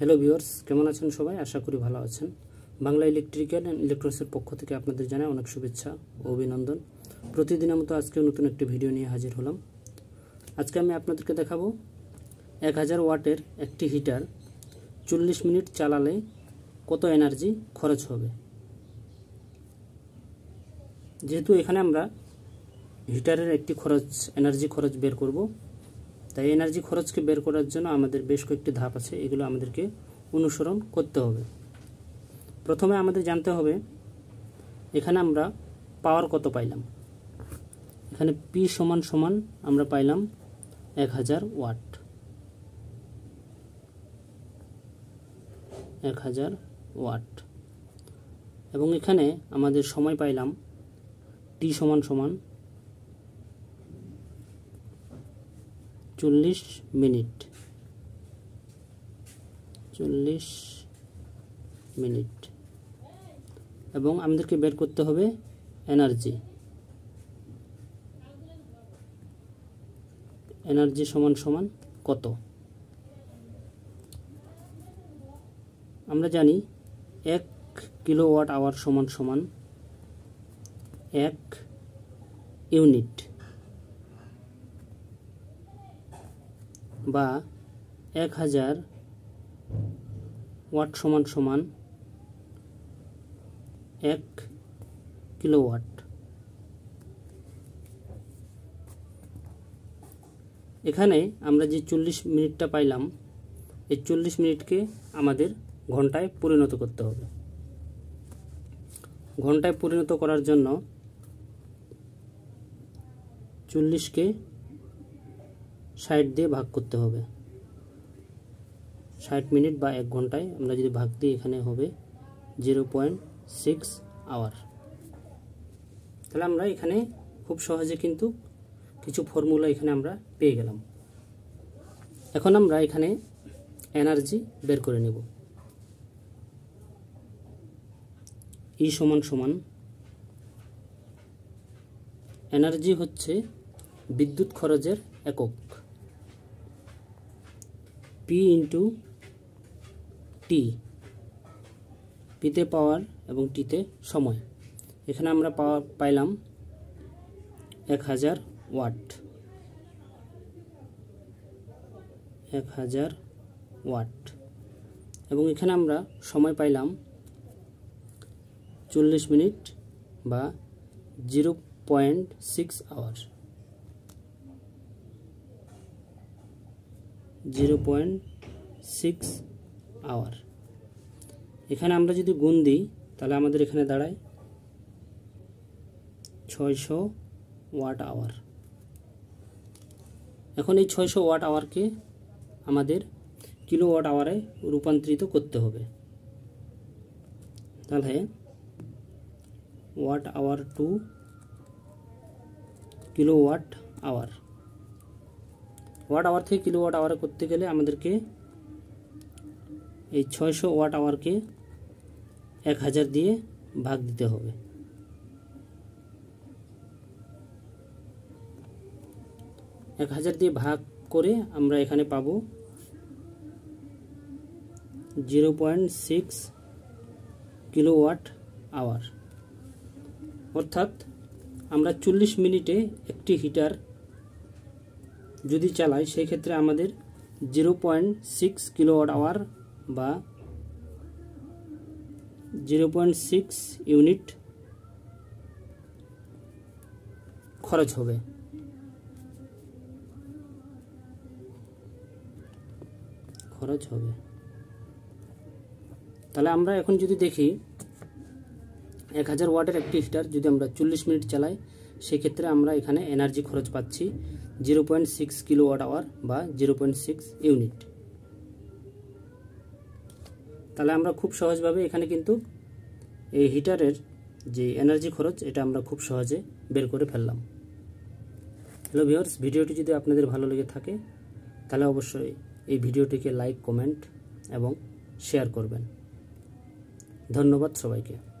hello viewers কেমন আছেন সবাই আশা করি ভালো আছেন বাংলা ইলেকট্রিক্যাল অ্যান্ড ইলেকট্রনিক্সের পক্ষ থেকে আপনাদের জানাই অনেক শুভেচ্ছা ও অভিনন্দন প্রতিদিনের মতো আজকে নতুন একটি ভিডিও নিয়ে হাজির হলাম আজকে আমি আপনাদেরকে দেখাবো এক হাজার ওয়াটের একটি হিটার চল্লিশ মিনিট চালালে কত এনার্জি খরচ হবে যেহেতু এখানে আমরা হিটারের একটি খরচ এনার্জি খরচ বের করবো তাই এনার্জি খরচকে বের করার জন্য আমাদের বেশ কয়েকটি ধাপ আছে এগুলো আমাদেরকে অনুসরণ করতে হবে প্রথমে আমাদের জানতে হবে এখানে আমরা পাওয়ার কত পাইলাম এখানে পি সমান সমান আমরা পাইলাম এক হাজার ওয়াট এক হাজার ওয়াট এবং এখানে আমাদের সময় পাইলাম টি সমান সমান চল্লিশ মিনিট চল্লিশ মিনিট এবং আমাদেরকে বের করতে হবে এনার্জি এনার্জি সমান সমান কত আমরা জানি এক কিলোওয়াট আওয়ার সমান সমান এক ইউনিট বা এক হাজার ওয়াট সমান সমান এক কিলোওয়াট এখানে আমরা যে চল্লিশ মিনিটটা পাইলাম এই চল্লিশ মিনিটকে আমাদের ঘন্টায় পরিণত করতে হবে ঘন্টায় পরিণত করার জন্য চল্লিশকে ষাট দিয়ে ভাগ করতে হবে ষাট মিনিট বা এক ঘন্টায় আমরা যদি ভাগ দিই এখানে হবে জিরো পয়েন্ট সিক্স আওয়ার তাহলে আমরা এখানে খুব সহজে কিন্তু কিছু ফর্মুলা এখানে আমরা পেয়ে গেলাম এখন আমরা এখানে এনার্জি বের করে নেব ই সমান সমান এনার্জি হচ্ছে বিদ্যুৎ খরচের একক পি ইন্টু টি পিতে পাওয়ার এবং টিতে সময় এখানে আমরা পাওয়ার পাইলাম এক হাজার ওয়াট এক হাজার ওয়াট এবং এখানে আমরা সময় পাইলাম চল্লিশ মিনিট বা zero point six hour zero point six hour এখানে আমরা যদি গুণ দিই তাহলে আমাদের এখানে দাঁড়ায় ছয়শো ওয়াট আওয়ার এখন এই ছয়শো ওয়াট আওয়ারকে আমাদের কিলো ওয়াট আওয়ারে রূপান্তরিত করতে হবে তাহলে watt hour to kilowatt hour watt hour থেকে কিলোওয়াট আওয়ার করতে গেলে আমাদেরকে এই ছয়শো ওয়াট আওয়ারকে এক হাজার দিয়ে ভাগ দিতে হবে এক হাজার দিয়ে ভাগ করে আমরা এখানে পাবো zero point six kilowatt hour অর্থাৎ আমরা চল্লিশ মিনিটে একটি হিটার যদি চালাই সেই ক্ষেত্রে আমাদের zero point six kilowatt hour বা জিরো পয়েন্ট সিক্স ইউনিট খরচ হবে খরচ হবে তাহলে আমরা এখন যদি দেখি এক হাজার ওয়াটের একটি হিটার যদি আমরা চল্লিশ মিনিট চালাই সেক্ষেত্রে আমরা এখানে এনার্জি খরচ পাচ্ছি zero point six kilowatt hour বা জিরো পয়েন্ট সিক্স ইউনিট তাহলে আমরা খুব সহজভাবে এখানে কিন্তু এই হিটারের যে এনার্জি খরচ এটা আমরা খুব সহজে বের করে ফেললাম হ্যালো ভিওর্স ভিডিওটি যদি আপনাদের ভালো লেগে থাকে তাহলে অবশ্যই এই ভিডিওটিকে লাইক কমেন্ট এবং শেয়ার করবেন ধন্যবাদ সবাইকে